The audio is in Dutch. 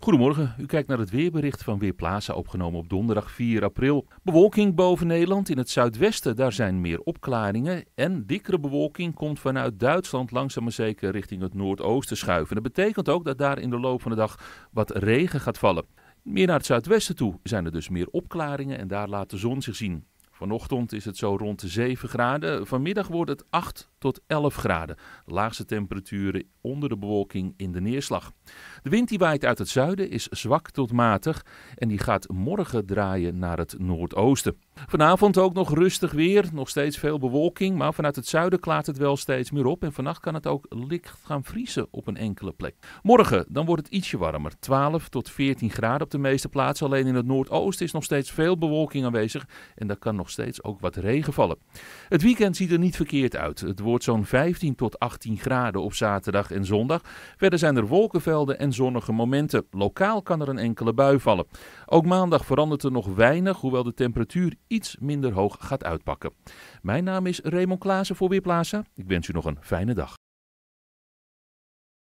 Goedemorgen, u kijkt naar het weerbericht van Weerplaza, opgenomen op donderdag 4 april. Bewolking boven Nederland, in het zuidwesten daar zijn meer opklaringen. En dikkere bewolking komt vanuit Duitsland langzaam maar zeker richting het noordoosten schuiven. Dat betekent ook dat daar in de loop van de dag wat regen gaat vallen. Meer naar het zuidwesten toe zijn er dus meer opklaringen en daar laat de zon zich zien. Vanochtend is het zo rond de 7 graden. Vanmiddag wordt het 8 tot 11 graden. laagste temperaturen onder de bewolking in de neerslag. De wind die waait uit het zuiden is zwak tot matig en die gaat morgen draaien naar het noordoosten. Vanavond ook nog rustig weer, nog steeds veel bewolking, maar vanuit het zuiden klaart het wel steeds meer op en vannacht kan het ook licht gaan vriezen op een enkele plek. Morgen dan wordt het ietsje warmer, 12 tot 14 graden op de meeste plaatsen. Alleen in het noordoosten is nog steeds veel bewolking aanwezig en dat kan nog nog steeds ook wat regen vallen. Het weekend ziet er niet verkeerd uit. Het wordt zo'n 15 tot 18 graden op zaterdag en zondag. Verder zijn er wolkenvelden en zonnige momenten. Lokaal kan er een enkele bui vallen. Ook maandag verandert er nog weinig, hoewel de temperatuur iets minder hoog gaat uitpakken. Mijn naam is Raymond Klaassen voor Weerplaza. Ik wens u nog een fijne dag.